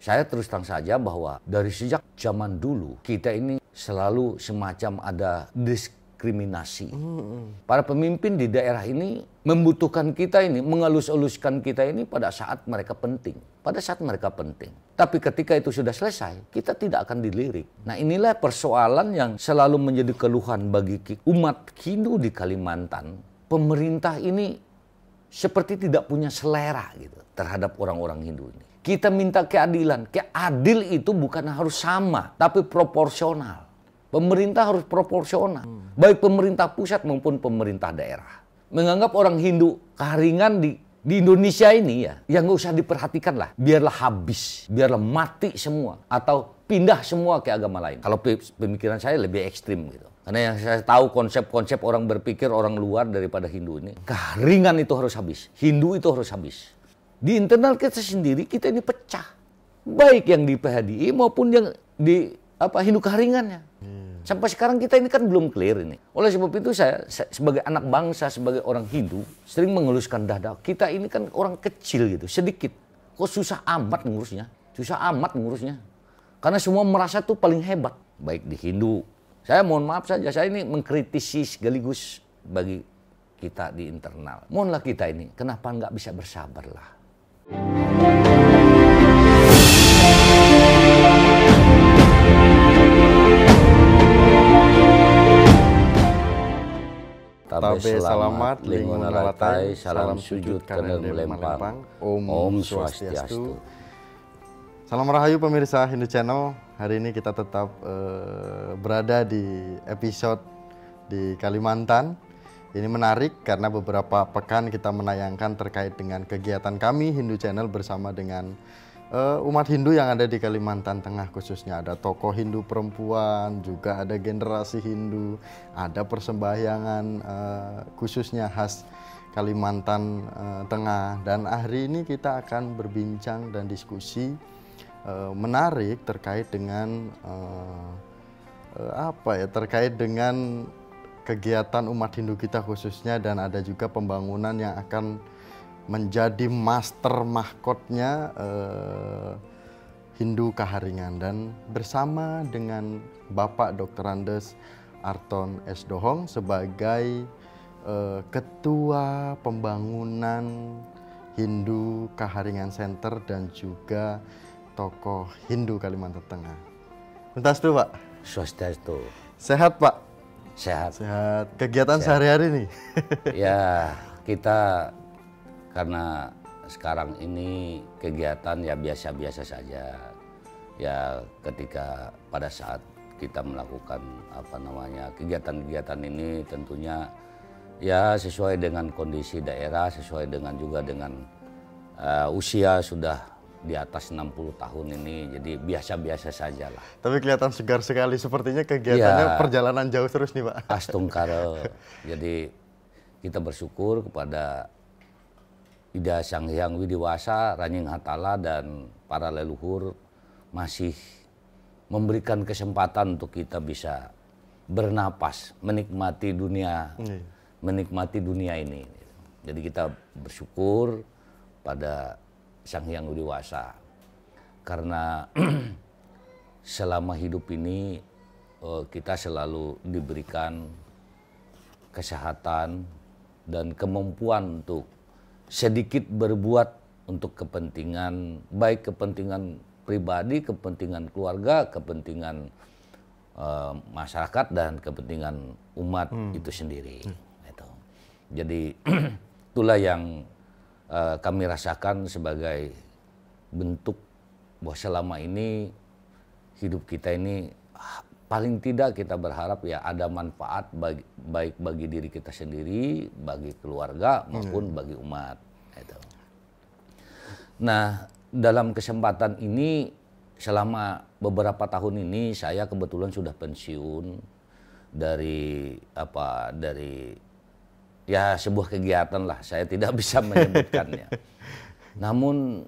Saya terus terang saja bahwa dari sejak zaman dulu kita ini selalu semacam ada diskriminasi. Para pemimpin di daerah ini membutuhkan kita ini, mengelus-eluskan kita ini pada saat mereka penting. Pada saat mereka penting. Tapi ketika itu sudah selesai, kita tidak akan dilirik. Nah inilah persoalan yang selalu menjadi keluhan bagi umat Hindu di Kalimantan. Pemerintah ini seperti tidak punya selera gitu terhadap orang-orang Hindu ini. Kita minta keadilan. Keadil itu bukan harus sama, tapi proporsional. Pemerintah harus proporsional. Hmm. Baik pemerintah pusat maupun pemerintah daerah. Menganggap orang Hindu keharingan di di Indonesia ini ya, yang nggak usah diperhatikan lah. Biarlah habis, biarlah mati semua. Atau pindah semua ke agama lain. Kalau pemikiran saya lebih ekstrim gitu. Karena yang saya tahu konsep-konsep orang berpikir orang luar daripada Hindu ini. Keharingan itu harus habis. Hindu itu harus habis. Di internal kita sendiri kita ini pecah. Baik yang di PHDI maupun yang di apa Hindu Karingannya. Hmm. Sampai sekarang kita ini kan belum clear ini. Oleh sebab itu saya, saya sebagai anak bangsa, sebagai orang Hindu, sering mengeluskan dada. Kita ini kan orang kecil gitu, sedikit. Kok susah amat ngurusnya? Susah amat ngurusnya. Karena semua merasa tuh paling hebat, baik di Hindu. Saya mohon maaf saja, saya ini mengkritisi sekaligus bagi kita di internal. Mohonlah kita ini, kenapa nggak bisa bersabar lah? Tabe salamat, lingkungan ratai salam sujud kanan melempang, Om, Om Swastiastu. Salam rahayu pemirsa Hindu Channel. Hari ini kita tetap uh, berada di episode di Kalimantan ini menarik karena beberapa pekan kita menayangkan terkait dengan kegiatan kami Hindu Channel bersama dengan uh, umat Hindu yang ada di Kalimantan Tengah khususnya ada tokoh Hindu perempuan, juga ada generasi Hindu, ada persembahyangan uh, eh, khususnya khas Kalimantan uh, Tengah dan hari ini kita akan berbincang dan diskusi uh, menarik terkait dengan uh, apa ya terkait dengan kegiatan umat Hindu kita khususnya dan ada juga pembangunan yang akan menjadi master mahkotnya eh, Hindu Kaharingan dan bersama dengan Bapak Dr. Andes Arton S. Dohong sebagai eh, Ketua Pembangunan Hindu Kaharingan Center dan juga tokoh Hindu Kalimantan Tengah. Tuntas dulu Pak. Sehat Pak. Sehat. Sehat. Kegiatan sehari-hari nih. ya, kita karena sekarang ini kegiatan ya biasa-biasa saja. Ya ketika pada saat kita melakukan apa namanya kegiatan-kegiatan ini tentunya ya sesuai dengan kondisi daerah, sesuai dengan juga dengan uh, usia sudah di atas 60 tahun ini, jadi biasa-biasa saja lah. Tapi kelihatan segar sekali, sepertinya kegiatannya ya, perjalanan jauh terus nih Pak. Astungkara, jadi kita bersyukur kepada Ida Sang Hyang Widiwasa, Ranying Hatala, dan para leluhur masih memberikan kesempatan untuk kita bisa bernapas, menikmati dunia, hmm. menikmati dunia ini. Jadi kita bersyukur pada Sang Hyang Widiwasa. Karena selama hidup ini eh, kita selalu diberikan kesehatan dan kemampuan untuk sedikit berbuat untuk kepentingan baik kepentingan pribadi, kepentingan keluarga, kepentingan uh, masyarakat dan kepentingan umat hmm. itu sendiri. Hmm. Itu. Jadi itulah yang uh, kami rasakan sebagai bentuk bahwa selama ini hidup kita ini ah, paling tidak kita berharap ya ada manfaat bagi, baik bagi diri kita sendiri, bagi keluarga maupun hmm. bagi umat. Itu. Nah dalam kesempatan ini selama beberapa tahun ini saya kebetulan sudah pensiun dari apa dari ya sebuah kegiatan lah saya tidak bisa menyebutkannya namun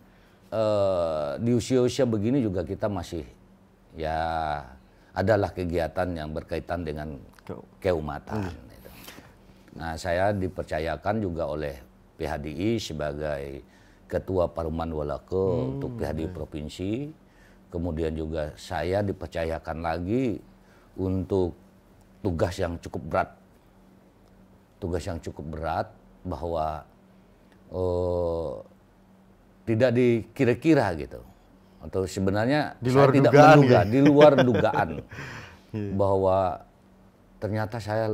eh, di usia-usia begini juga kita masih ya adalah kegiatan yang berkaitan dengan keumatan hmm. Gitu. nah saya dipercayakan juga oleh PHDI sebagai ketua Paruman Walako hmm, untuk PHDI iya. provinsi kemudian juga saya dipercayakan lagi untuk tugas yang cukup berat tugas yang cukup berat bahwa uh, tidak dikira-kira gitu atau sebenarnya di luar saya tidak menduga gitu ya? di luar dugaan iya. bahwa ternyata saya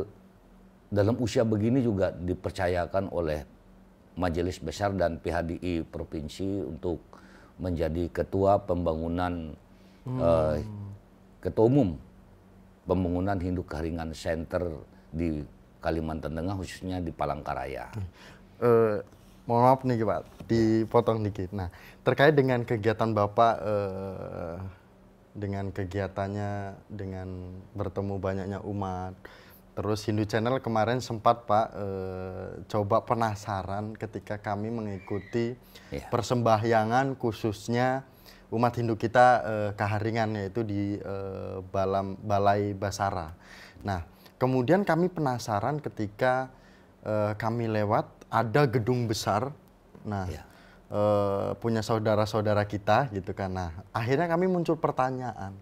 dalam usia begini juga dipercayakan oleh majelis besar dan PHDI provinsi untuk menjadi ketua pembangunan hmm. eh, ketua umum pembangunan Hindu Karingan Center di Kalimantan Tengah khususnya di Palangkaraya. Uh, mohon maaf nih Pak, dipotong dikit. Nah, terkait dengan kegiatan Bapak uh, dengan kegiatannya dengan bertemu banyaknya umat. Terus Hindu Channel kemarin sempat Pak uh, coba penasaran ketika kami mengikuti yeah. persembahyangan khususnya umat Hindu kita uh, Kaharingan yaitu di uh, Balam Balai Basara. Nah, Kemudian kami penasaran ketika uh, kami lewat ada gedung besar. Nah, ya. uh, punya saudara-saudara kita gitu kan. Nah, akhirnya kami muncul pertanyaan.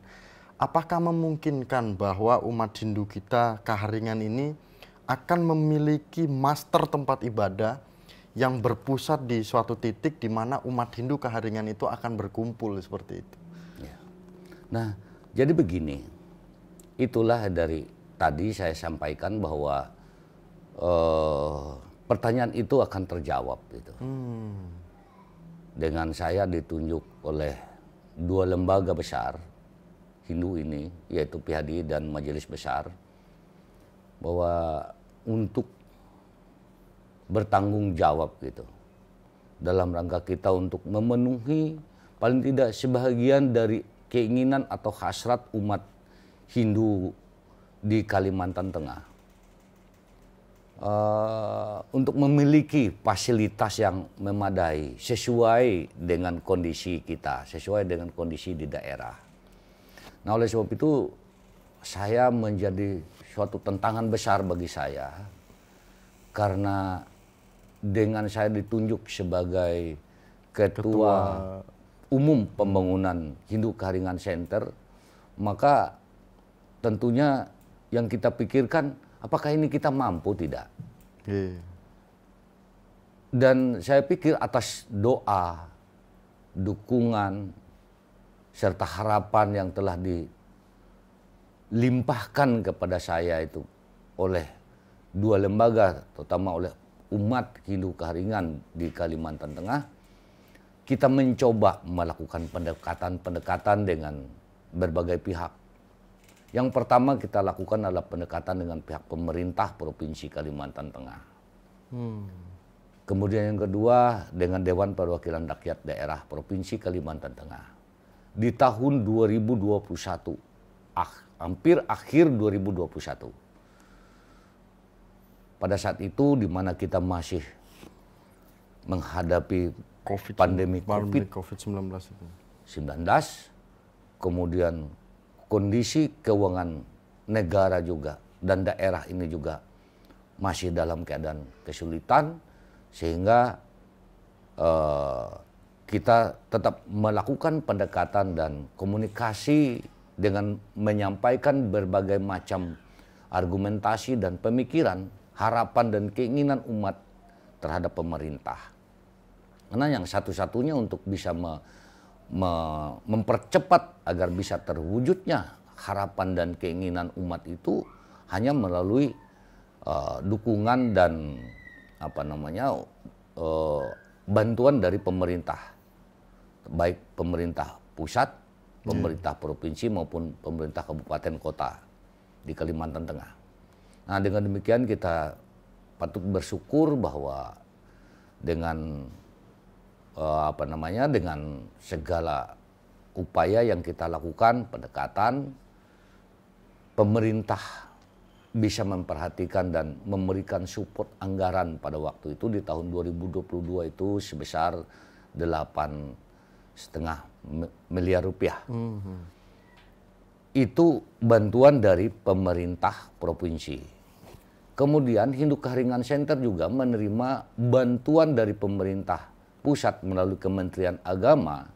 Apakah memungkinkan bahwa umat Hindu kita Kaharingan ini akan memiliki master tempat ibadah yang berpusat di suatu titik di mana umat Hindu Kaharingan itu akan berkumpul seperti itu. Ya. Nah, jadi begini, itulah dari tadi saya sampaikan bahwa uh, pertanyaan itu akan terjawab gitu. Hmm. Dengan saya ditunjuk oleh dua lembaga besar Hindu ini yaitu PHD dan Majelis Besar bahwa untuk bertanggung jawab gitu dalam rangka kita untuk memenuhi paling tidak sebagian dari keinginan atau hasrat umat Hindu di Kalimantan Tengah uh, untuk memiliki fasilitas yang memadai sesuai dengan kondisi kita, sesuai dengan kondisi di daerah. Nah, oleh sebab itu saya menjadi suatu tantangan besar bagi saya karena dengan saya ditunjuk sebagai ketua, ketua umum pembangunan Hindu Karingan Center, maka tentunya yang kita pikirkan apakah ini kita mampu tidak. Iya. Dan saya pikir atas doa, dukungan, serta harapan yang telah dilimpahkan kepada saya itu oleh dua lembaga, terutama oleh umat Hindu Karingan di Kalimantan Tengah, kita mencoba melakukan pendekatan-pendekatan dengan berbagai pihak yang pertama kita lakukan adalah pendekatan dengan pihak pemerintah Provinsi Kalimantan Tengah. Hmm. Kemudian yang kedua dengan Dewan Perwakilan Rakyat Daerah Provinsi Kalimantan Tengah. Di tahun 2021, ah, hampir akhir 2021. Pada saat itu di mana kita masih menghadapi COVID, pandemi COVID-19 COVID, 19, kemudian kondisi keuangan negara juga dan daerah ini juga masih dalam keadaan kesulitan sehingga eh, kita tetap melakukan pendekatan dan komunikasi dengan menyampaikan berbagai macam argumentasi dan pemikiran, harapan dan keinginan umat terhadap pemerintah. Karena yang satu-satunya untuk bisa me mempercepat agar bisa terwujudnya harapan dan keinginan umat itu hanya melalui uh, dukungan dan apa namanya uh, bantuan dari pemerintah baik pemerintah pusat, ya. pemerintah hmm. provinsi maupun pemerintah kabupaten kota di Kalimantan Tengah. Nah, dengan demikian kita patut bersyukur bahwa dengan uh, apa namanya dengan segala upaya yang kita lakukan pendekatan pemerintah bisa memperhatikan dan memberikan support anggaran pada waktu itu di tahun 2022 itu sebesar 8 setengah miliar rupiah. Mm -hmm. Itu bantuan dari pemerintah provinsi. Kemudian Hindu Karingan Center juga menerima bantuan dari pemerintah pusat melalui Kementerian Agama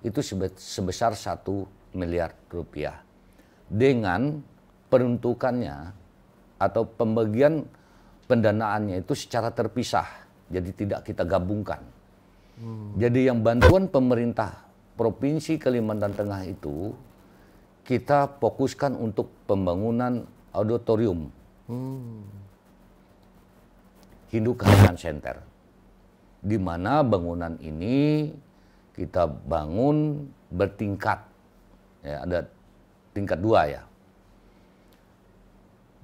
itu sebesar satu miliar rupiah. Dengan peruntukannya atau pembagian pendanaannya itu secara terpisah. Jadi tidak kita gabungkan. Hmm. Jadi yang bantuan pemerintah Provinsi Kalimantan Tengah itu kita fokuskan untuk pembangunan auditorium. Hmm. Hindu Karangan Center di mana bangunan ini kita bangun bertingkat. Ya, ada tingkat dua ya.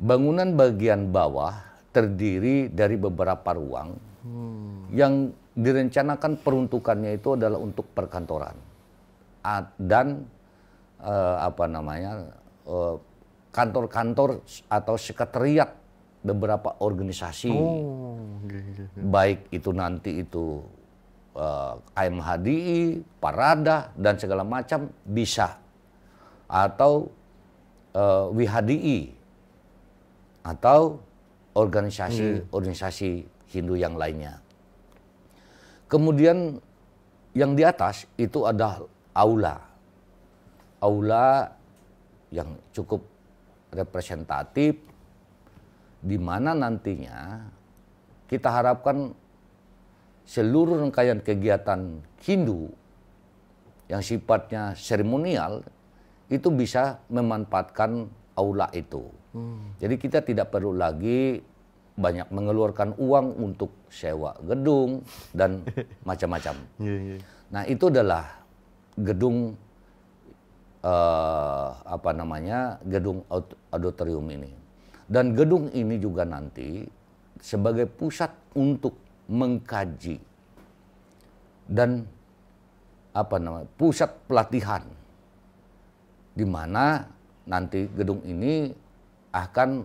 Bangunan bagian bawah terdiri dari beberapa ruang hmm. yang direncanakan peruntukannya itu adalah untuk perkantoran dan eh, apa namanya eh, kantor-kantor eh, atau sekretariat beberapa organisasi. Oh baik itu nanti itu uh, eh, AMHDI, Parada dan segala macam bisa atau uh, eh, WHDI atau organisasi-organisasi hmm. Hindu yang lainnya. Kemudian yang di atas itu ada aula. Aula yang cukup representatif di mana nantinya kita harapkan seluruh rangkaian kegiatan Hindu yang sifatnya seremonial itu bisa memanfaatkan aula itu. Hmm. Jadi kita tidak perlu lagi banyak mengeluarkan uang untuk sewa gedung dan macam-macam. Iya, iya. Nah itu adalah gedung uh, apa namanya gedung auditorium ini dan gedung ini juga nanti sebagai pusat untuk mengkaji dan apa namanya pusat pelatihan di mana nanti gedung ini akan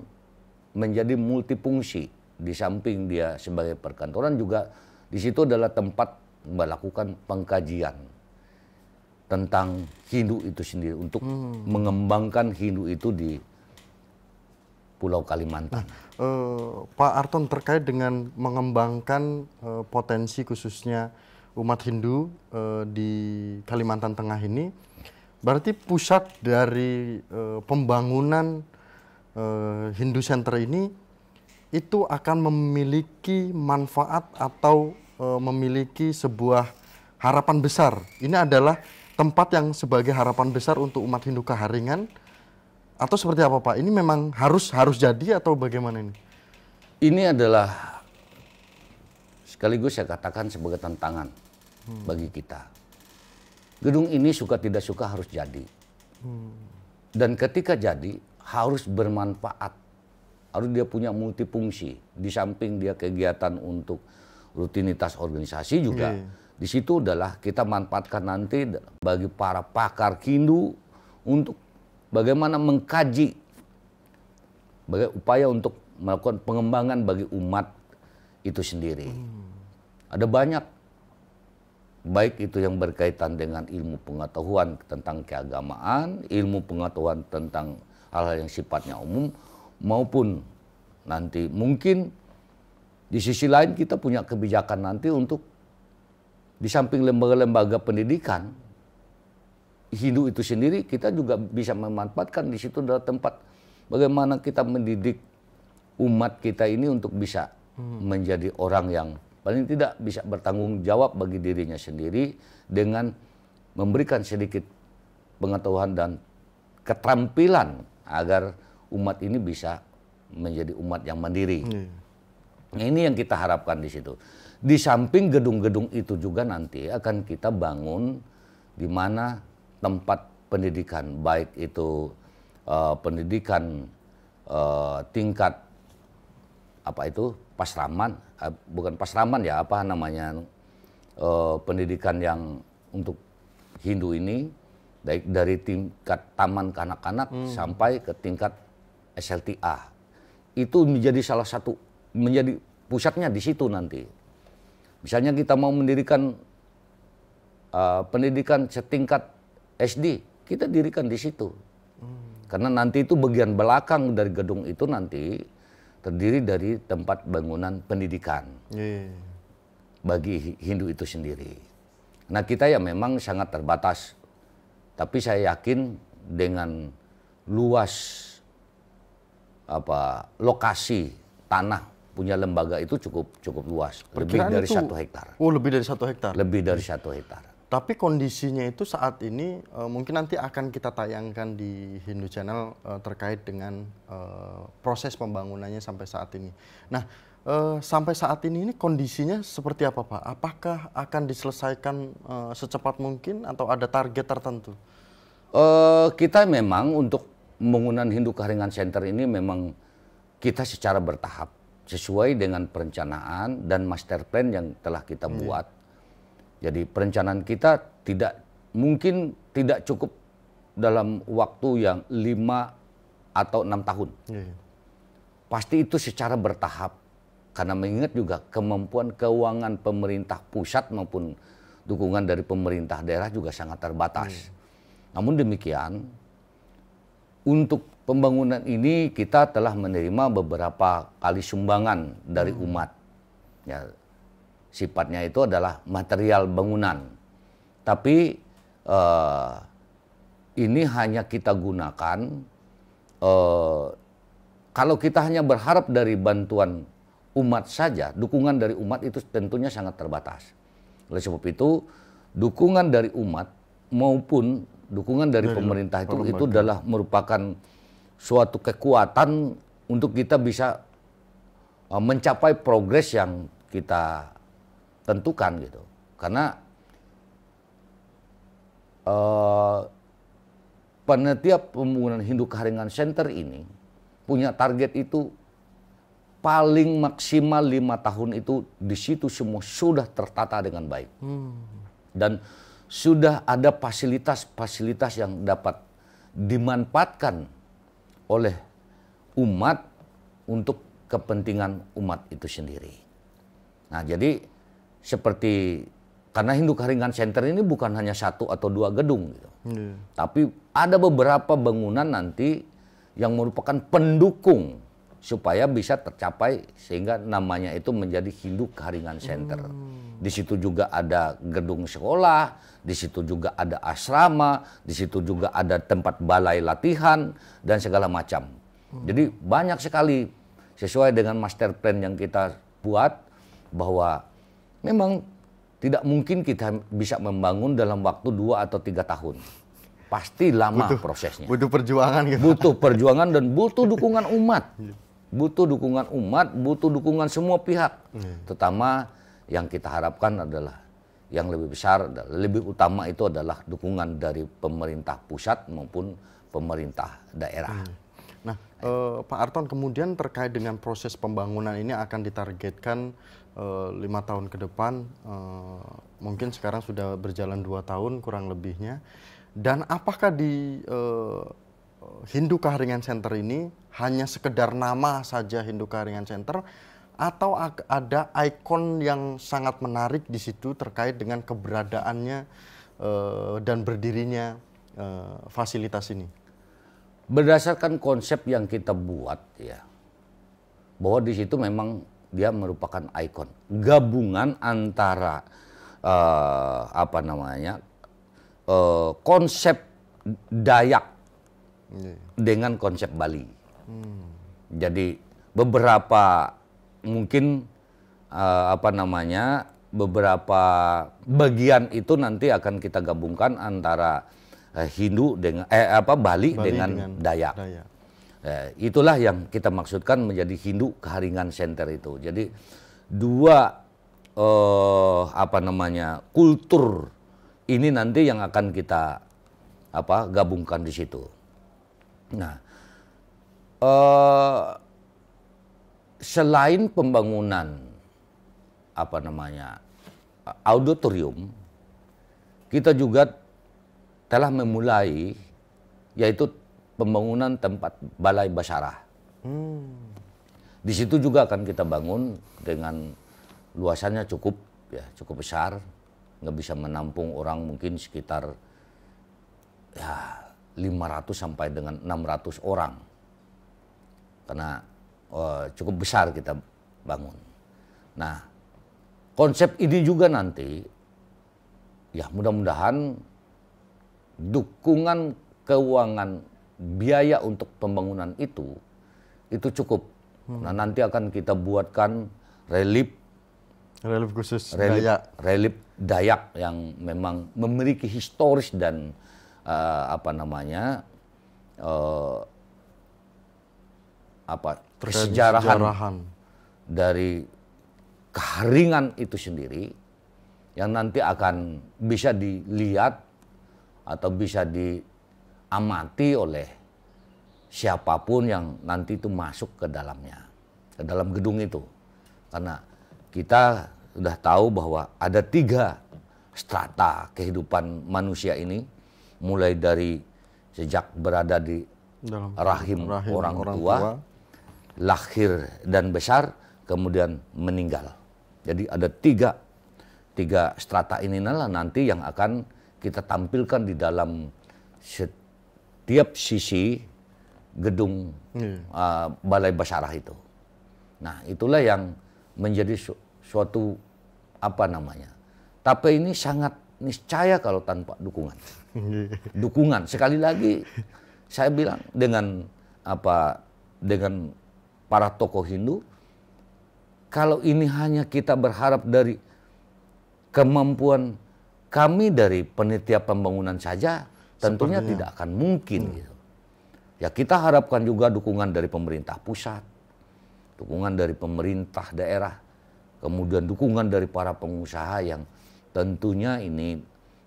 menjadi multifungsi di samping dia sebagai perkantoran juga di situ adalah tempat melakukan pengkajian tentang Hindu itu sendiri untuk hmm. mengembangkan Hindu itu di Pulau Kalimantan. Nah, eh, Pak Arton terkait dengan mengembangkan eh, potensi khususnya umat Hindu eh, di Kalimantan Tengah ini, berarti pusat dari eh, pembangunan eh, Hindu Center ini itu akan memiliki manfaat atau eh, memiliki sebuah harapan besar. Ini adalah tempat yang sebagai harapan besar untuk umat Hindu Kaharingan atau seperti apa Pak? Ini memang harus harus jadi atau bagaimana ini? Ini adalah sekaligus saya katakan sebagai tantangan hmm. bagi kita. Gedung ini suka tidak suka harus jadi. Hmm. Dan ketika jadi harus bermanfaat. Harus dia punya multifungsi. Di samping dia kegiatan untuk rutinitas organisasi juga. Hmm. Di situ adalah kita manfaatkan nanti bagi para pakar kindu untuk bagaimana mengkaji bagai upaya untuk melakukan pengembangan bagi umat itu sendiri. Hmm. Ada banyak baik itu yang berkaitan dengan ilmu pengetahuan tentang keagamaan, ilmu pengetahuan tentang hal-hal yang sifatnya umum maupun nanti mungkin di sisi lain kita punya kebijakan nanti untuk di samping lembaga-lembaga pendidikan Hindu itu sendiri kita juga bisa memanfaatkan di situ adalah tempat bagaimana kita mendidik umat kita ini untuk bisa hmm. menjadi orang yang paling tidak bisa bertanggung jawab bagi dirinya sendiri dengan memberikan sedikit pengetahuan dan keterampilan agar umat ini bisa menjadi umat yang mandiri. Hmm. ini yang kita harapkan di situ. Di samping gedung-gedung itu juga nanti akan kita bangun di mana tempat pendidikan, baik itu uh, pendidikan uh, tingkat apa itu pasraman, uh, bukan pasraman ya apa namanya uh, pendidikan yang untuk Hindu ini, baik dari tingkat taman kanak-kanak hmm. sampai ke tingkat SLTA itu menjadi salah satu menjadi pusatnya di situ nanti. Misalnya kita mau mendirikan uh, pendidikan setingkat SD kita dirikan di situ. Hmm. Karena nanti itu bagian belakang dari gedung itu nanti terdiri dari tempat bangunan pendidikan iya, iya, iya. bagi Hindu itu sendiri. Nah kita ya memang sangat terbatas, tapi saya yakin dengan luas apa lokasi tanah punya lembaga itu cukup cukup luas, Perkiraan lebih dari itu, satu hektar. Oh lebih dari satu hektar. Lebih dari satu hektar. Tapi kondisinya itu saat ini uh, mungkin nanti akan kita tayangkan di Hindu Channel uh, terkait dengan uh, proses pembangunannya sampai saat ini. Nah, uh, sampai saat ini ini kondisinya seperti apa Pak? Apakah akan diselesaikan uh, secepat mungkin atau ada target tertentu? Uh, kita memang untuk pembangunan Hindu Karingan Center ini memang kita secara bertahap sesuai dengan perencanaan dan master plan yang telah kita hmm. buat jadi perencanaan kita tidak mungkin tidak cukup dalam waktu yang lima atau enam tahun. Iya, iya. Pasti itu secara bertahap. Karena mengingat juga kemampuan keuangan pemerintah pusat maupun dukungan dari pemerintah daerah juga sangat terbatas. Iya, Namun demikian, untuk pembangunan ini kita telah menerima beberapa kali sumbangan dari hmm. umat. Ya, sifatnya itu adalah material bangunan. Tapi eh, ini hanya kita gunakan eh, kalau kita hanya berharap dari bantuan umat saja, dukungan dari umat itu tentunya sangat terbatas. Oleh sebab itu, dukungan dari umat maupun dukungan dari, dari pemerintah itu itu adalah merupakan suatu kekuatan untuk kita bisa eh, mencapai progres yang kita tentukan gitu. Karena uh, penetiap pembangunan Hindu Karingan Center ini punya target itu paling maksimal lima tahun itu di situ semua sudah tertata dengan baik hmm. dan sudah ada fasilitas-fasilitas yang dapat dimanfaatkan oleh umat untuk kepentingan umat itu sendiri. Nah, jadi seperti karena Hindu Karingan Center ini bukan hanya satu atau dua gedung gitu. Hmm. Tapi ada beberapa bangunan nanti yang merupakan pendukung supaya bisa tercapai sehingga namanya itu menjadi Hindu Karingan Center. Hmm. Di situ juga ada gedung sekolah, di situ juga ada asrama, di situ juga ada tempat balai latihan dan segala macam. Hmm. Jadi banyak sekali sesuai dengan master plan yang kita buat bahwa memang tidak mungkin kita bisa membangun dalam waktu dua atau tiga tahun. Pasti lama butuh, prosesnya. Butuh perjuangan gitu. Butuh perjuangan dan butuh dukungan umat. Iya. Butuh dukungan umat, butuh dukungan semua pihak. Iya. Terutama yang kita harapkan adalah yang lebih besar, lebih utama itu adalah dukungan dari pemerintah pusat maupun pemerintah daerah. Iya. Nah, eh, Pak Arton kemudian terkait dengan proses pembangunan ini akan ditargetkan Eh, lima tahun ke depan uh, mungkin sekarang sudah berjalan dua tahun kurang lebihnya dan apakah di uh, Hindu Keharingan Center ini hanya sekedar nama saja Hindu Keharingan Center atau ada ikon yang sangat menarik di situ terkait dengan keberadaannya uh, dan berdirinya uh, fasilitas ini berdasarkan konsep yang kita buat ya bahwa di situ memang dia merupakan ikon gabungan antara uh, apa namanya uh, konsep Dayak iya. dengan konsep Bali. Hmm. Jadi beberapa mungkin uh, apa namanya beberapa bagian itu nanti akan kita gabungkan antara Hindu dengan eh apa Bali, Bali dengan, dengan Dayak. Dayak. Eh, itulah yang kita maksudkan menjadi Hindu Keharingan Center itu. Jadi dua eh, apa namanya kultur ini nanti yang akan kita apa gabungkan di situ. Nah, eh, selain pembangunan apa namanya auditorium, kita juga telah memulai yaitu pembangunan tempat balai basara. Hmm. Di situ juga akan kita bangun dengan luasannya cukup ya cukup besar, nggak bisa menampung orang mungkin sekitar ya 500 sampai dengan 600 orang. Karena oh, cukup besar kita bangun. Nah, konsep ini juga nanti ya mudah-mudahan dukungan keuangan biaya untuk pembangunan itu itu cukup. Hmm. Nah nanti akan kita buatkan relief relief khusus relief, Dayak relief Dayak yang memang memiliki historis dan uh, apa namanya uh, apa kesejarahan, sejarahan. dari keharingan itu sendiri yang nanti akan bisa dilihat atau bisa di diamati oleh siapapun yang nanti itu masuk ke dalamnya, ke dalam gedung itu. Karena kita sudah tahu bahwa ada tiga strata kehidupan manusia ini, mulai dari sejak berada di dalam rahim, rahim orang, orang tua, tua, lahir dan besar, kemudian meninggal. Jadi ada tiga, tiga strata ini nanti yang akan kita tampilkan di dalam tiap sisi gedung hmm. uh, Balai Basarah itu. Nah, itulah yang menjadi su suatu apa namanya. Tapi ini sangat niscaya kalau tanpa dukungan. Iya. dukungan. Sekali lagi saya bilang dengan apa dengan para tokoh Hindu kalau ini hanya kita berharap dari kemampuan kami dari penitia pembangunan saja tentunya Sepertinya. tidak akan mungkin. Hmm. Gitu. Ya kita harapkan juga dukungan dari pemerintah pusat, dukungan dari pemerintah daerah, kemudian dukungan dari para pengusaha yang tentunya ini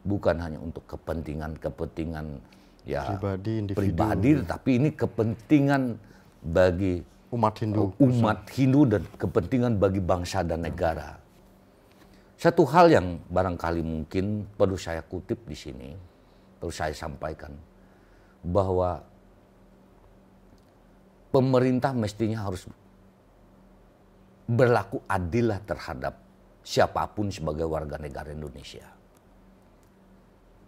bukan hanya untuk kepentingan-kepentingan ya pribadi, individu. pribadi, tapi ini kepentingan bagi umat Hindu, eh, umat Hindu dan kepentingan bagi bangsa dan negara. Satu hal yang barangkali mungkin perlu saya kutip di sini, perlu saya sampaikan bahwa pemerintah mestinya harus berlaku adillah terhadap siapapun sebagai warga negara Indonesia.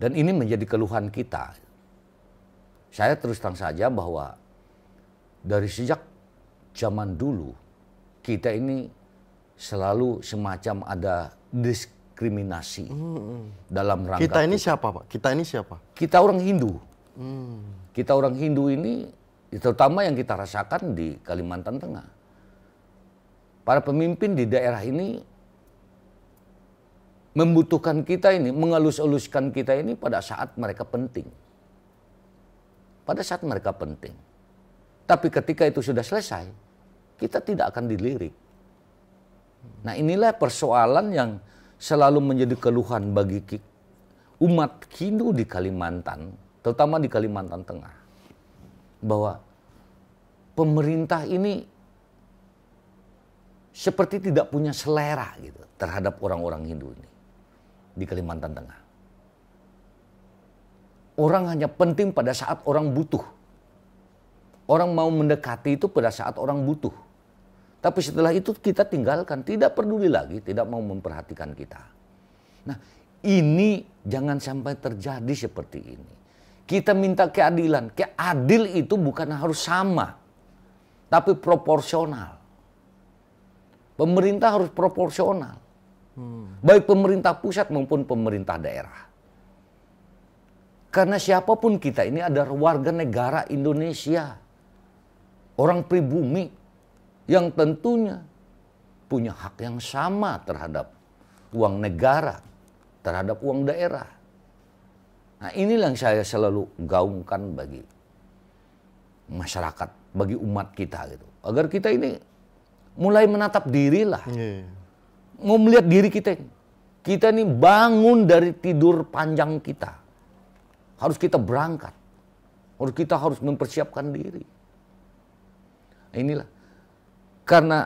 Dan ini menjadi keluhan kita. Saya terus terang saja bahwa dari sejak zaman dulu kita ini selalu semacam ada disk diskriminasi hmm. dalam rangka kita ini siapa pak kita ini siapa kita orang Hindu hmm. kita orang Hindu ini terutama yang kita rasakan di Kalimantan Tengah para pemimpin di daerah ini membutuhkan kita ini mengelus-eluskan kita ini pada saat mereka penting pada saat mereka penting tapi ketika itu sudah selesai kita tidak akan dilirik nah inilah persoalan yang selalu menjadi keluhan bagi umat Hindu di Kalimantan, terutama di Kalimantan Tengah, bahwa pemerintah ini seperti tidak punya selera gitu terhadap orang-orang Hindu ini di Kalimantan Tengah. Orang hanya penting pada saat orang butuh. Orang mau mendekati itu pada saat orang butuh tapi setelah itu kita tinggalkan, tidak peduli lagi, tidak mau memperhatikan kita. Nah, ini jangan sampai terjadi seperti ini. Kita minta keadilan. Keadil itu bukan harus sama, tapi proporsional. Pemerintah harus proporsional. Hmm. Baik pemerintah pusat maupun pemerintah daerah. Karena siapapun kita ini adalah warga negara Indonesia. Orang pribumi, yang tentunya punya hak yang sama terhadap uang negara, terhadap uang daerah. Nah inilah yang saya selalu gaungkan bagi masyarakat, bagi umat kita gitu. Agar kita ini mulai menatap dirilah. Yeah. Mau melihat diri kita Kita ini bangun dari tidur panjang kita. Harus kita berangkat. Harus kita harus mempersiapkan diri. Inilah karena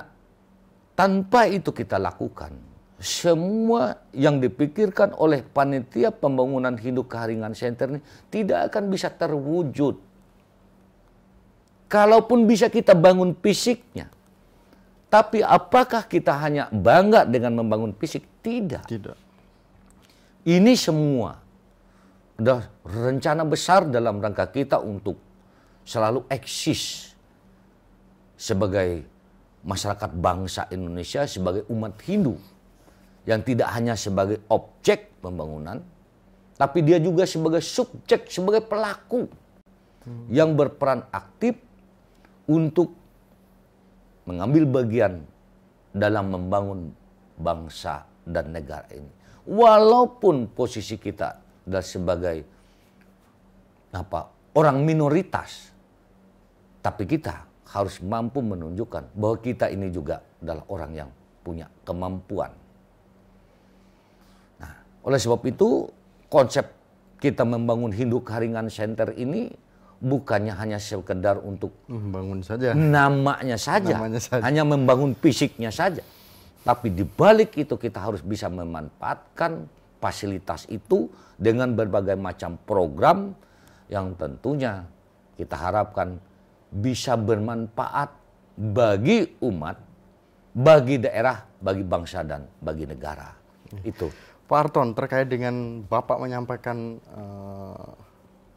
tanpa itu kita lakukan, semua yang dipikirkan oleh panitia pembangunan Hindu keharingan center ini tidak akan bisa terwujud. Kalaupun bisa kita bangun fisiknya, tapi apakah kita hanya bangga dengan membangun fisik? Tidak. Tidak. Ini semua adalah rencana besar dalam rangka kita untuk selalu eksis sebagai masyarakat bangsa Indonesia sebagai umat Hindu yang tidak hanya sebagai objek pembangunan, tapi dia juga sebagai subjek, sebagai pelaku yang berperan aktif untuk mengambil bagian dalam membangun bangsa dan negara ini. Walaupun posisi kita adalah sebagai apa orang minoritas, tapi kita harus mampu menunjukkan bahwa kita ini juga adalah orang yang punya kemampuan. Nah, oleh sebab itu konsep kita membangun Hindu Karingan Center ini bukannya hanya sekedar untuk membangun saja namanya saja, namanya saja. hanya membangun fisiknya saja. Tapi di balik itu kita harus bisa memanfaatkan fasilitas itu dengan berbagai macam program yang tentunya kita harapkan bisa bermanfaat bagi umat, bagi daerah, bagi bangsa dan bagi negara. Itu. Pak Arton, terkait dengan Bapak menyampaikan uh,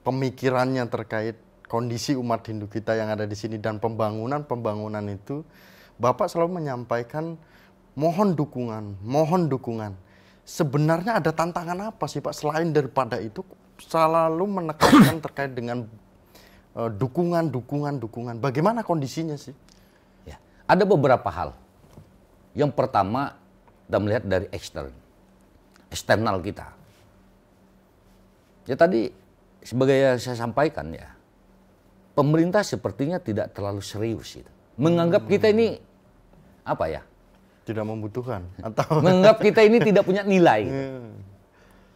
pemikirannya terkait kondisi umat Hindu kita yang ada di sini dan pembangunan-pembangunan itu, Bapak selalu menyampaikan mohon dukungan, mohon dukungan. Sebenarnya ada tantangan apa sih Pak selain daripada itu selalu menekankan terkait dengan Eh, dukungan, dukungan, dukungan. Bagaimana kondisinya sih? Ya, ada beberapa hal. Yang pertama, kita melihat dari ekstern, eksternal kita. Ya tadi sebagai yang saya sampaikan ya, pemerintah sepertinya tidak terlalu serius itu. Menganggap hmm. kita ini apa ya? Tidak membutuhkan atau menganggap kita ini tidak punya nilai. Gitu. Hmm.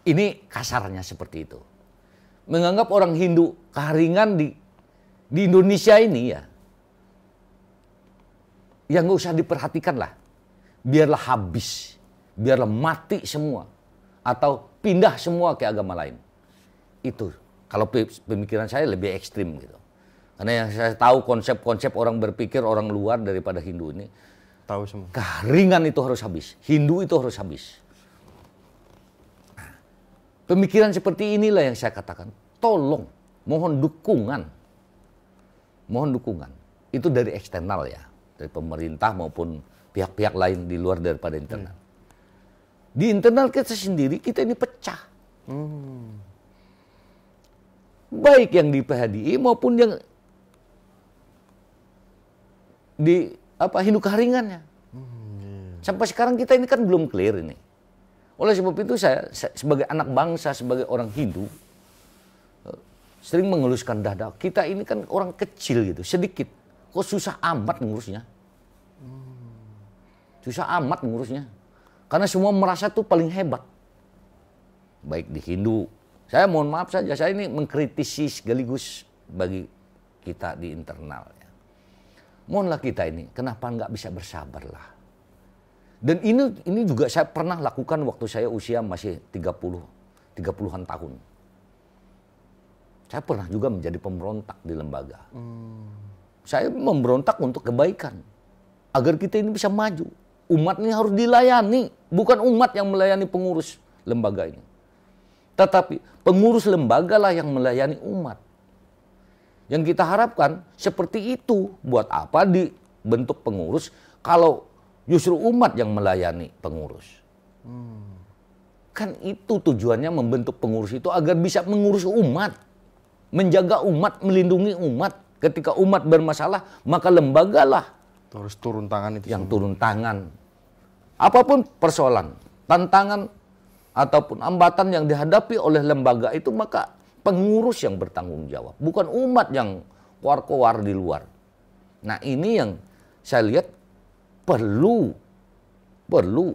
Ini kasarnya seperti itu. Menganggap orang Hindu keharingan di di Indonesia ini ya, yang nggak usah diperhatikan lah. Biarlah habis, biarlah mati semua. Atau pindah semua ke agama lain. Itu, kalau pemikiran saya lebih ekstrim gitu. Karena yang saya tahu konsep-konsep orang berpikir orang luar daripada Hindu ini. Tahu semua. Keharingan itu harus habis. Hindu itu harus habis. pemikiran seperti inilah yang saya katakan. Tolong, mohon dukungan mohon dukungan. Itu dari eksternal ya, dari pemerintah maupun pihak-pihak lain di luar daripada internal. Hmm. Di internal kita sendiri kita ini pecah. Hmm. Baik yang di PHDI maupun yang di apa Hindu Karingannya. Hmm. Iya. Sampai sekarang kita ini kan belum clear ini. Oleh sebab itu saya, saya sebagai anak bangsa, sebagai orang Hindu, sering mengeluskan dada. Kita ini kan orang kecil gitu, sedikit. Kok susah amat ngurusnya? Susah amat ngurusnya. Karena semua merasa tuh paling hebat. Baik di Hindu. Saya mohon maaf saja, saya ini mengkritisi sekaligus bagi kita di internal. Ya. Mohonlah kita ini, kenapa nggak bisa bersabar lah Dan ini ini juga saya pernah lakukan waktu saya usia masih 30, 30-an tahun saya pernah juga menjadi pemberontak di lembaga. Hmm. Saya memberontak untuk kebaikan. Agar kita ini bisa maju. Umat ini harus dilayani. Bukan umat yang melayani pengurus lembaga ini. Tetapi pengurus lembaga lah yang melayani umat. Yang kita harapkan seperti itu. Buat apa dibentuk pengurus kalau justru umat yang melayani pengurus. Hmm. Kan itu tujuannya membentuk pengurus itu agar bisa mengurus umat menjaga umat, melindungi umat. Ketika umat bermasalah, maka lembagalah terus turun tangan itu. Yang semua. turun tangan. Apapun persoalan, tantangan ataupun hambatan yang dihadapi oleh lembaga itu maka pengurus yang bertanggung jawab, bukan umat yang koar-koar di luar. Nah, ini yang saya lihat perlu perlu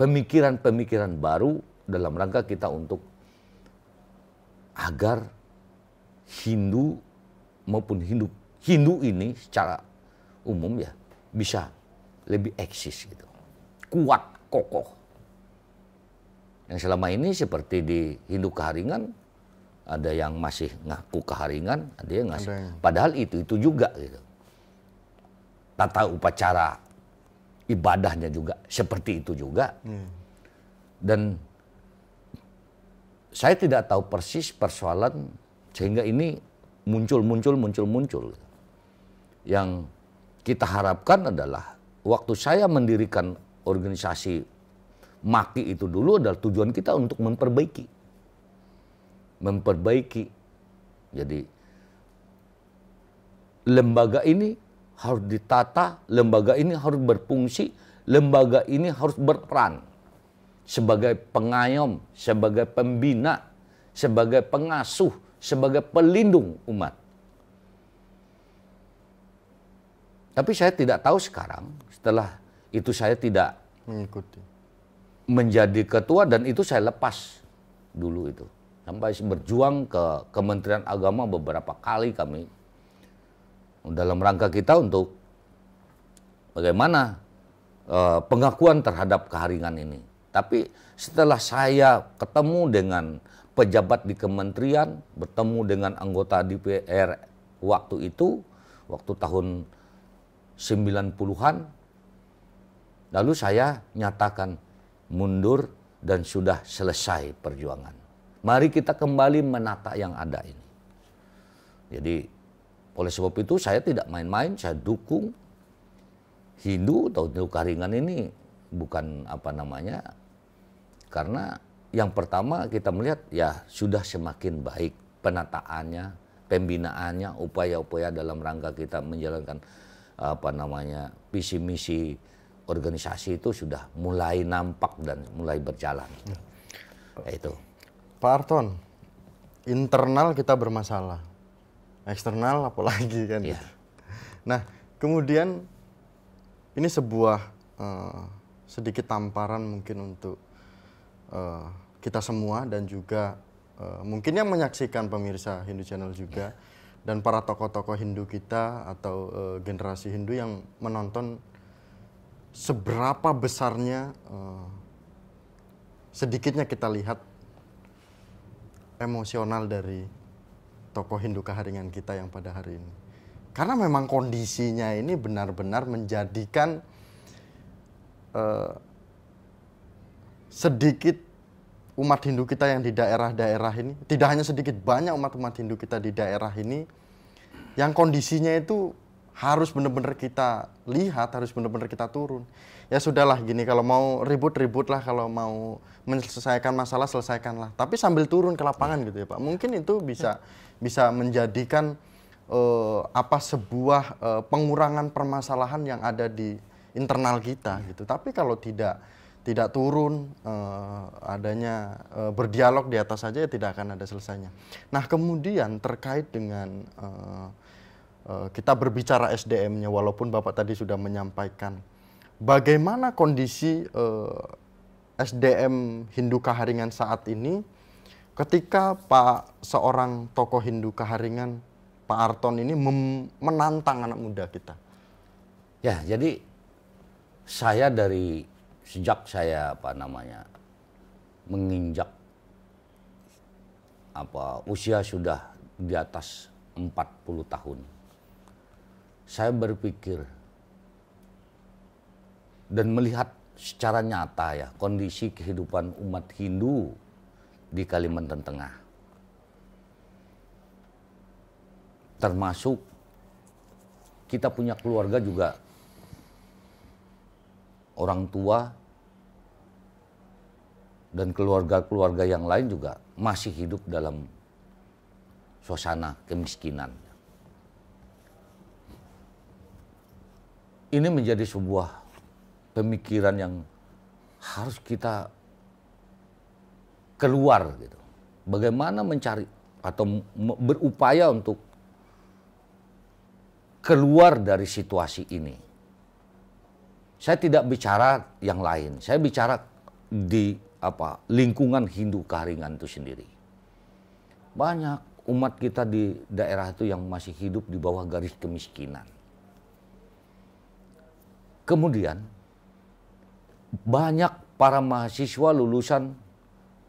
pemikiran-pemikiran baru dalam rangka kita untuk agar Hindu maupun Hindu Hindu ini secara umum ya bisa lebih eksis gitu. Kuat, kokoh. Yang selama ini seperti di Hindu Keharingan ada yang masih ngaku keharingan, ada yang ngasih. Ada yang... Padahal itu itu juga gitu. Tata upacara ibadahnya juga seperti itu juga. Hmm. Dan saya tidak tahu persis persoalan sehingga ini muncul muncul muncul muncul. Yang kita harapkan adalah waktu saya mendirikan organisasi maki itu dulu adalah tujuan kita untuk memperbaiki. Memperbaiki. Jadi lembaga ini harus ditata, lembaga ini harus berfungsi, lembaga ini harus berperan sebagai pengayom, sebagai pembina, sebagai pengasuh, sebagai pelindung umat. Tapi saya tidak tahu sekarang setelah itu saya tidak mengikuti menjadi ketua dan itu saya lepas dulu itu sampai berjuang ke Kementerian Agama beberapa kali kami dalam rangka kita untuk bagaimana eh, pengakuan terhadap keharingan ini. Tapi setelah saya ketemu dengan pejabat di kementerian, bertemu dengan anggota DPR waktu itu, waktu tahun 90-an, lalu saya nyatakan mundur dan sudah selesai perjuangan. Mari kita kembali menata yang ada ini. Jadi oleh sebab itu saya tidak main-main, saya dukung Hindu atau Hindu ini bukan apa namanya karena yang pertama kita melihat ya sudah semakin baik penataannya, pembinaannya, upaya-upaya dalam rangka kita menjalankan apa namanya visi misi organisasi itu sudah mulai nampak dan mulai berjalan. Ya. ya, itu. Pak Arton, internal kita bermasalah, eksternal apalagi kan. Ya. Nah, kemudian ini sebuah uh, sedikit tamparan mungkin untuk Eh, kita semua dan juga uh, mungkin yang menyaksikan pemirsa Hindu Channel juga dan para tokoh-tokoh Hindu kita atau uh, generasi Hindu yang menonton seberapa besarnya uh, sedikitnya kita lihat emosional dari tokoh Hindu keharingan kita yang pada hari ini. Karena memang kondisinya ini benar-benar menjadikan sedikit umat Hindu kita yang di daerah-daerah ini, tidak hanya sedikit banyak umat-umat Hindu kita di daerah ini yang kondisinya itu harus benar-benar kita lihat, harus benar-benar kita turun. Ya sudahlah gini, kalau mau ribut-ribut lah, kalau mau menyelesaikan masalah selesaikanlah. Tapi sambil turun ke lapangan gitu ya Pak. Mungkin itu bisa bisa menjadikan uh, apa sebuah uh, pengurangan permasalahan yang ada di internal kita gitu. Tapi kalau tidak tidak turun, uh, adanya uh, berdialog di atas saja ya tidak akan ada selesainya. Nah kemudian terkait dengan uh, uh, kita berbicara SDM-nya, walaupun Bapak tadi sudah menyampaikan, bagaimana kondisi uh, SDM Hindu Kaharingan saat ini ketika Pak seorang tokoh Hindu Kaharingan, Pak Arton ini menantang anak muda kita? Ya, jadi saya dari sejak saya apa namanya menginjak apa usia sudah di atas 40 tahun. Saya berpikir dan melihat secara nyata ya kondisi kehidupan umat Hindu di Kalimantan Tengah. Termasuk kita punya keluarga juga orang tua, dan keluarga-keluarga yang lain juga masih hidup dalam suasana kemiskinan. Ini menjadi sebuah pemikiran yang harus kita keluar gitu. Bagaimana mencari atau berupaya untuk keluar dari situasi ini. Saya tidak bicara yang lain. Saya bicara di apa lingkungan Hindu Karingan itu sendiri. Banyak umat kita di daerah itu yang masih hidup di bawah garis kemiskinan. Kemudian banyak para mahasiswa lulusan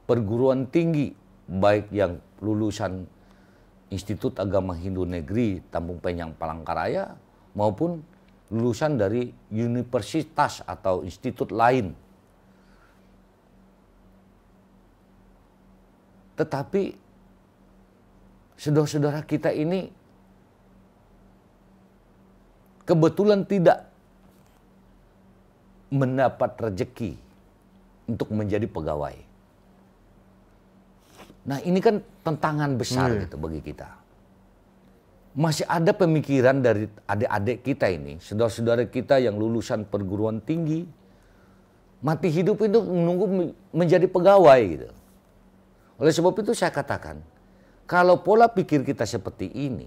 perguruan tinggi baik yang lulusan Institut Agama Hindu Negeri Tambung Penyang Palangkaraya maupun lulusan dari universitas atau institut lain. Tetapi saudara-saudara kita ini kebetulan tidak mendapat rejeki untuk menjadi pegawai. Nah ini kan tantangan besar hmm. gitu bagi kita masih ada pemikiran dari adik-adik kita ini, saudara-saudara kita yang lulusan perguruan tinggi, mati hidup itu menunggu menjadi pegawai gitu. Oleh sebab itu saya katakan, kalau pola pikir kita seperti ini,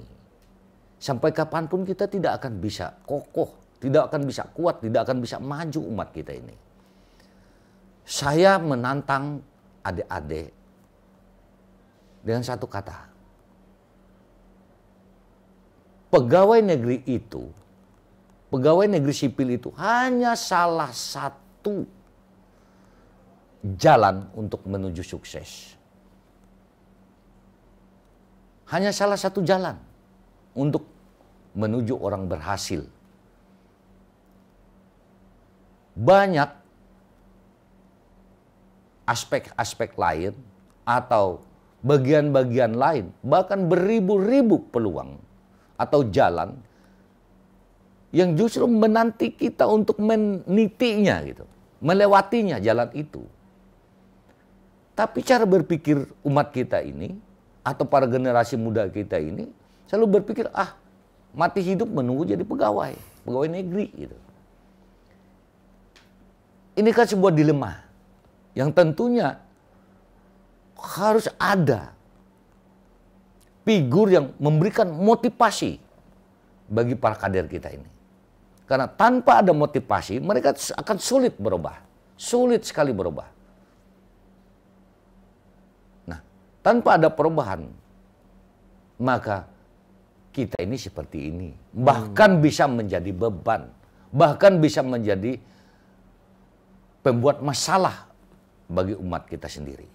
sampai kapanpun kita tidak akan bisa kokoh, tidak akan bisa kuat, tidak akan bisa maju umat kita ini. Saya menantang adik-adik dengan satu kata, pegawai negeri itu, pegawai negeri sipil itu hanya salah satu jalan untuk menuju sukses. Hanya salah satu jalan untuk menuju orang berhasil. Banyak aspek-aspek lain atau bagian-bagian lain, bahkan beribu-ribu peluang atau jalan yang justru menanti kita untuk menitinya gitu, melewatinya jalan itu. Tapi cara berpikir umat kita ini atau para generasi muda kita ini selalu berpikir ah mati hidup menunggu jadi pegawai, pegawai negeri gitu. Ini kan sebuah dilema yang tentunya harus ada figur yang memberikan motivasi bagi para kader kita ini. Karena tanpa ada motivasi, mereka akan sulit berubah. Sulit sekali berubah. Nah, tanpa ada perubahan, maka kita ini seperti ini. Bahkan hmm. bisa menjadi beban. Bahkan bisa menjadi pembuat masalah bagi umat kita sendiri.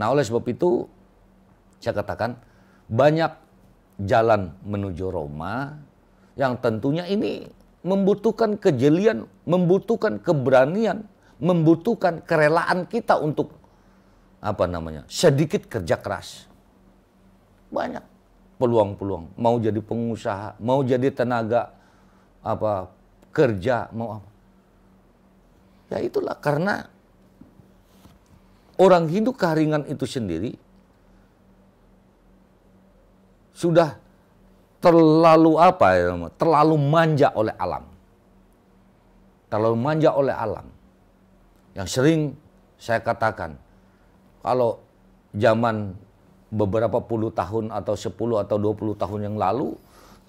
Nah, oleh sebab itu, saya katakan, banyak jalan menuju Roma yang tentunya ini membutuhkan kejelian, membutuhkan keberanian, membutuhkan kerelaan kita untuk apa namanya? sedikit kerja keras. Banyak peluang-peluang, mau jadi pengusaha, mau jadi tenaga apa kerja, mau apa. Ya itulah karena orang Hindu keharingan itu sendiri sudah terlalu apa ya, terlalu manja oleh alam. Terlalu manja oleh alam. Yang sering saya katakan, kalau zaman beberapa puluh tahun atau sepuluh atau dua puluh tahun yang lalu,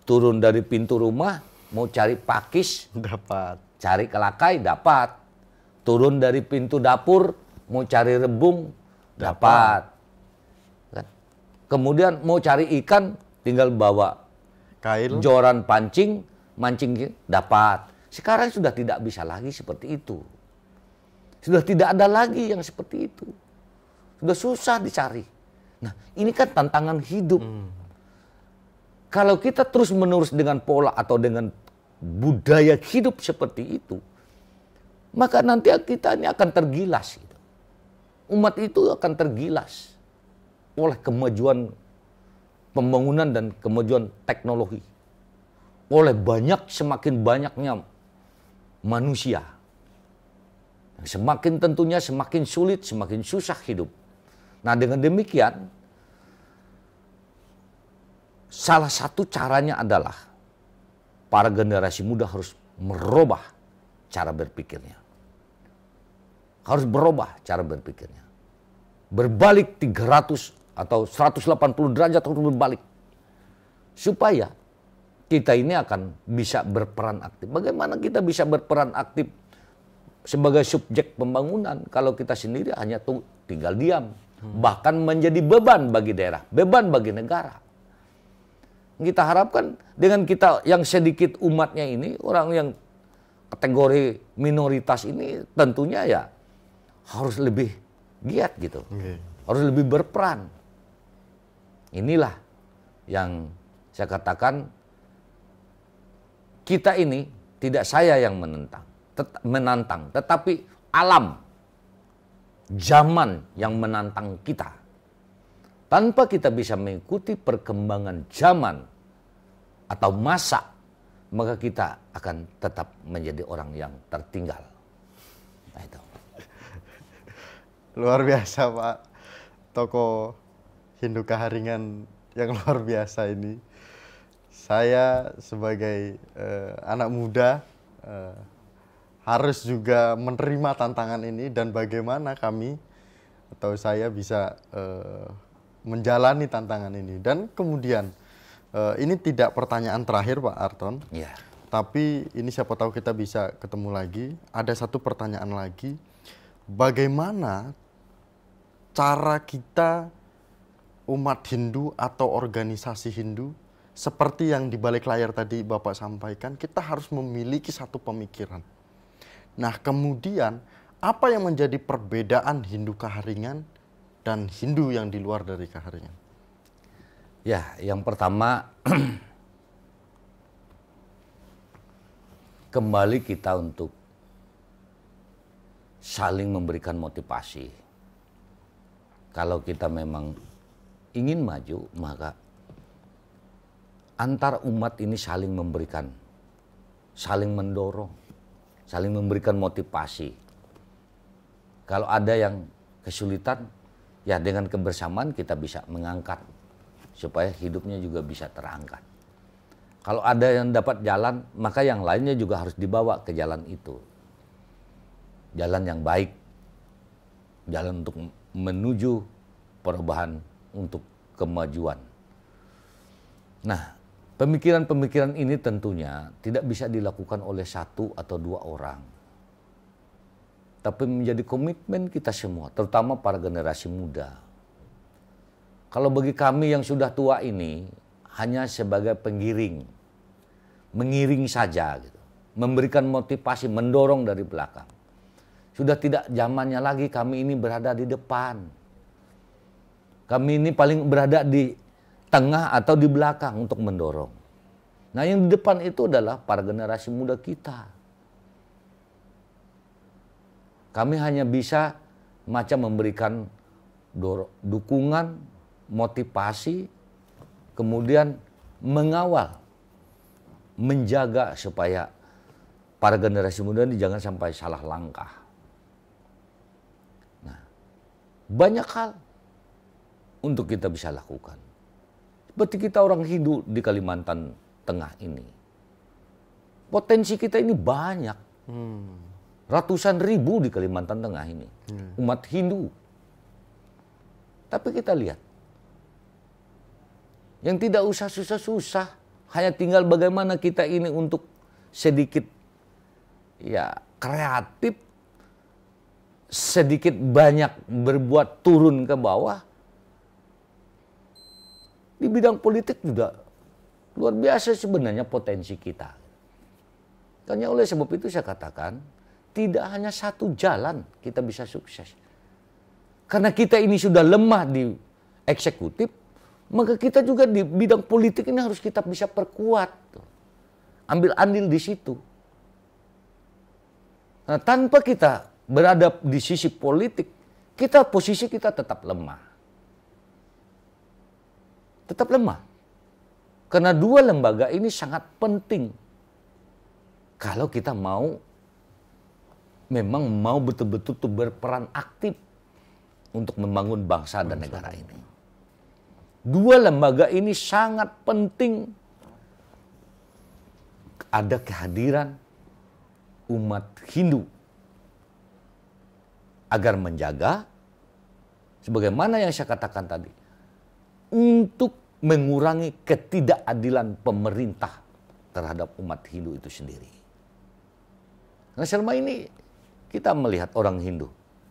turun dari pintu rumah, mau cari pakis, dapat. Cari kelakai, dapat. Turun dari pintu dapur, mau cari rebung, dapat. dapat Kemudian mau cari ikan tinggal bawa kail, joran pancing, mancing dapat. Sekarang sudah tidak bisa lagi seperti itu. Sudah tidak ada lagi yang seperti itu. Sudah susah dicari. Nah, ini kan tantangan hidup. Hmm. Kalau kita terus menerus dengan pola atau dengan budaya hidup seperti itu, maka nanti kita ini akan tergilas. Umat itu akan tergilas oleh kemajuan pembangunan dan kemajuan teknologi. Oleh banyak semakin banyaknya manusia. Semakin tentunya semakin sulit, semakin susah hidup. Nah, dengan demikian salah satu caranya adalah para generasi muda harus merubah cara berpikirnya. Harus berubah cara berpikirnya. Berbalik 300 atau 180 derajat atau berbalik. Supaya kita ini akan bisa berperan aktif. Bagaimana kita bisa berperan aktif sebagai subjek pembangunan kalau kita sendiri hanya tinggal diam, hmm. bahkan menjadi beban bagi daerah, beban bagi negara. Kita harapkan dengan kita yang sedikit umatnya ini, orang yang kategori minoritas ini tentunya ya harus lebih giat gitu. Okay. Harus lebih berperan. Inilah yang saya katakan kita ini tidak saya yang menentang, tet menantang, tetapi alam zaman yang menantang kita. Tanpa kita bisa mengikuti perkembangan zaman atau masa, maka kita akan tetap menjadi orang yang tertinggal. Nah, itu. Luar biasa, Pak. Toko Hindu Kaharingan yang luar biasa ini. Saya sebagai uh, anak muda uh, harus juga menerima tantangan ini dan bagaimana kami atau saya bisa uh, menjalani tantangan ini. Dan kemudian uh, ini tidak pertanyaan terakhir Pak Arton. Yeah. Tapi ini siapa tahu kita bisa ketemu lagi. Ada satu pertanyaan lagi. Bagaimana cara kita umat Hindu atau organisasi Hindu seperti yang di balik layar tadi Bapak sampaikan, kita harus memiliki satu pemikiran. Nah, kemudian apa yang menjadi perbedaan Hindu Kaharingan dan Hindu yang di luar dari Kaharingan? Ya, yang pertama kembali kita untuk saling memberikan motivasi. Kalau kita memang ingin maju, maka antar umat ini saling memberikan, saling mendorong, saling memberikan motivasi. Kalau ada yang kesulitan, ya dengan kebersamaan kita bisa mengangkat supaya hidupnya juga bisa terangkat. Kalau ada yang dapat jalan, maka yang lainnya juga harus dibawa ke jalan itu. Jalan yang baik, jalan untuk menuju perubahan untuk kemajuan. Nah, pemikiran-pemikiran ini tentunya tidak bisa dilakukan oleh satu atau dua orang. Tapi menjadi komitmen kita semua, terutama para generasi muda. Kalau bagi kami yang sudah tua ini hanya sebagai pengiring, mengiring saja gitu memberikan motivasi, mendorong dari belakang. Sudah tidak zamannya lagi kami ini berada di depan. Kami ini paling berada di tengah atau di belakang untuk mendorong. Nah yang di depan itu adalah para generasi muda kita. Kami hanya bisa macam memberikan dukungan, motivasi, kemudian mengawal, menjaga supaya para generasi muda ini jangan sampai salah langkah. Nah, banyak hal untuk kita bisa lakukan. Seperti kita orang Hindu di Kalimantan Tengah ini. Potensi kita ini banyak. Hmm. Ratusan ribu di Kalimantan Tengah ini. Hmm. Umat Hindu. Tapi kita lihat. Yang tidak usah susah-susah. Hanya tinggal bagaimana kita ini untuk sedikit ya kreatif sedikit banyak berbuat turun ke bawah di bidang politik juga luar biasa sebenarnya potensi kita. Karena oleh sebab itu saya katakan, tidak hanya satu jalan kita bisa sukses. Karena kita ini sudah lemah di eksekutif, maka kita juga di bidang politik ini harus kita bisa perkuat. Ambil andil di situ. Nah, tanpa kita berada di sisi politik, kita posisi kita tetap lemah tetap lemah. Karena dua lembaga ini sangat penting kalau kita mau memang mau betul-betul berperan aktif untuk membangun bangsa dan negara ini. Dua lembaga ini sangat penting ada kehadiran umat Hindu agar menjaga sebagaimana yang saya katakan tadi untuk mengurangi ketidakadilan pemerintah terhadap umat Hindu itu sendiri. Nah selama ini kita melihat orang Hindu.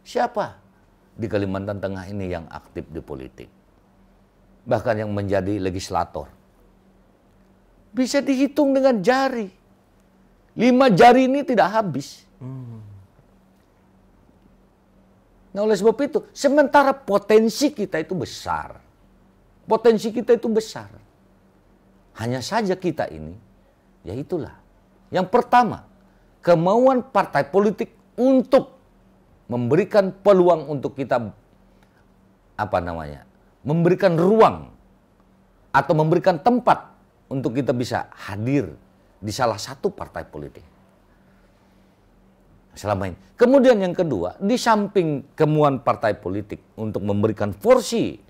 Siapa di Kalimantan Tengah ini yang aktif di politik? Bahkan yang menjadi legislator. Bisa dihitung dengan jari. Lima jari ini tidak habis. Nah oleh sebab itu, sementara potensi kita itu besar Potensi kita itu besar. Hanya saja kita ini, ya itulah. Yang pertama, kemauan partai politik untuk memberikan peluang untuk kita apa namanya? memberikan ruang atau memberikan tempat untuk kita bisa hadir di salah satu partai politik. Selama ini. Kemudian yang kedua, di samping kemauan partai politik untuk memberikan porsi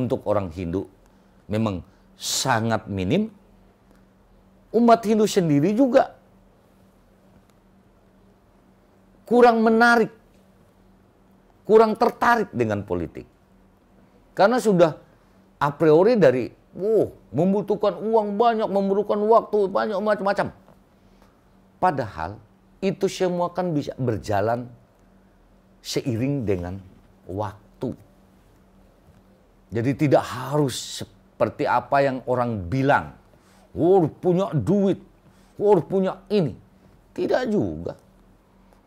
untuk orang Hindu memang sangat minim. Umat Hindu sendiri juga kurang menarik, kurang tertarik dengan politik. Karena sudah a priori dari, oh, membutuhkan uang banyak, memerlukan waktu banyak, macam-macam. Padahal itu semua kan bisa berjalan seiring dengan waktu. Jadi tidak harus seperti apa yang orang bilang. Wur punya duit, wur punya ini. Tidak juga.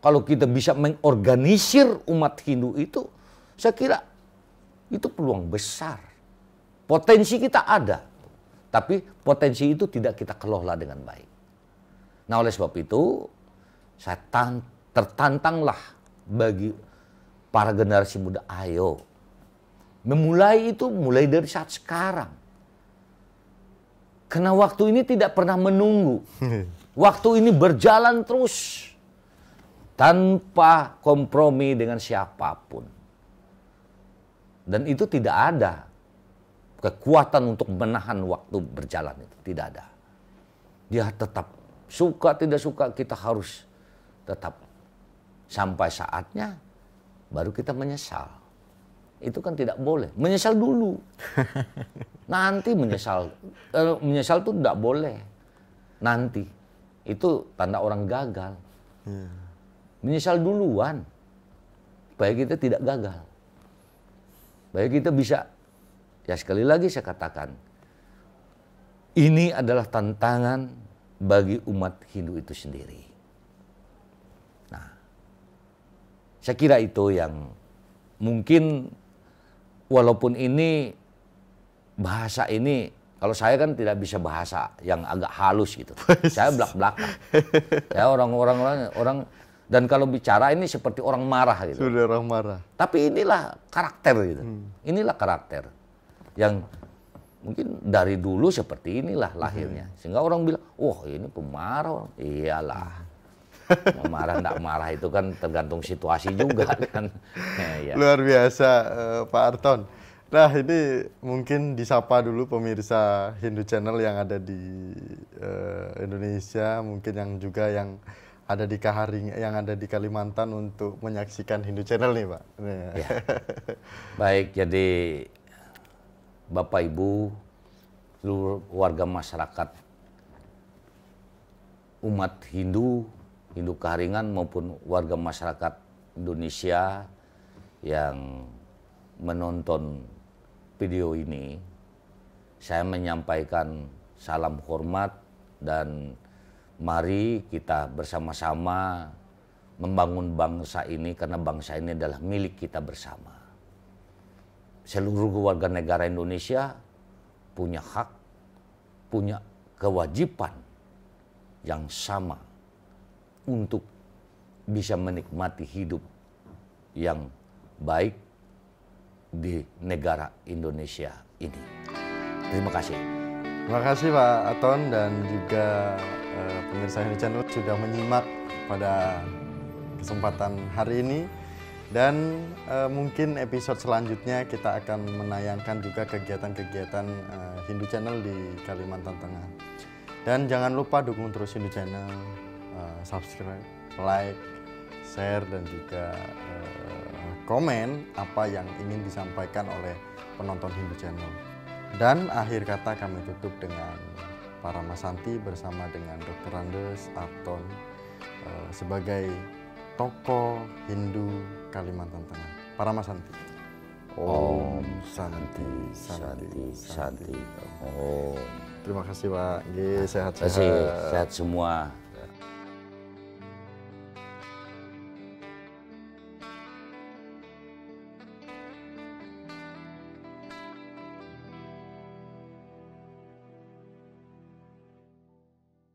Kalau kita bisa mengorganisir umat Hindu itu, saya kira itu peluang besar. Potensi kita ada, tapi potensi itu tidak kita kelola dengan baik. Nah oleh sebab itu, saya tertantanglah bagi para generasi muda, ayo Memulai itu mulai dari saat sekarang. Karena waktu ini tidak pernah menunggu. Waktu ini berjalan terus. Tanpa kompromi dengan siapapun. Dan itu tidak ada kekuatan untuk menahan waktu berjalan itu. Tidak ada. Dia tetap suka tidak suka kita harus tetap sampai saatnya baru kita menyesal itu kan tidak boleh. Menyesal dulu. Nanti menyesal. Eh, menyesal itu tidak boleh. Nanti. Itu tanda orang gagal. Ya. Menyesal duluan. Supaya kita tidak gagal. Supaya kita bisa. Ya sekali lagi saya katakan. Ini adalah tantangan bagi umat Hindu itu sendiri. Nah, saya kira itu yang mungkin walaupun ini bahasa ini kalau saya kan tidak bisa bahasa yang agak halus gitu. saya belak-belakan. ya orang-orang orang dan kalau bicara ini seperti orang marah gitu. Sudah orang marah. Tapi inilah karakter gitu. Hmm. Inilah karakter yang mungkin dari dulu seperti inilah lahirnya. Hmm. Sehingga orang bilang, "Wah, oh, ini pemarah." Iyalah. Mau marah enggak marah itu kan tergantung situasi juga kan. ya, Luar biasa eh, Pak Arton. Nah ini mungkin disapa dulu pemirsa Hindu Channel yang ada di uh, Indonesia, mungkin yang juga yang ada di Kaharing, yang ada di Kalimantan untuk menyaksikan Hindu Channel nih Pak. Ya. Baik, jadi Bapak Ibu, seluruh warga masyarakat umat Hindu Induk keharingan maupun warga masyarakat Indonesia yang menonton video ini, saya menyampaikan salam hormat dan mari kita bersama-sama membangun bangsa ini karena bangsa ini adalah milik kita bersama. Seluruh warga negara Indonesia punya hak, punya kewajiban yang sama untuk bisa menikmati hidup yang baik di negara Indonesia ini. Terima kasih. Terima kasih Pak Aton dan juga uh, pemirsa Henry Channel sudah menyimak pada kesempatan hari ini. Dan e, mungkin episode selanjutnya kita akan menayangkan juga kegiatan-kegiatan e, Hindu Channel di Kalimantan Tengah. Dan jangan lupa dukung terus Hindu Channel subscribe, like, share dan juga uh, komen apa yang ingin disampaikan oleh penonton Hindu Channel. Dan akhir kata kami tutup dengan para Masanti bersama dengan Dr. Randes Arton uh, sebagai tokoh Hindu Kalimantan Tengah. Para Masanti. Om Santi Santi Santi. Om. Terima kasih Pak. G sehat sehat. Terima kasih sehat semua.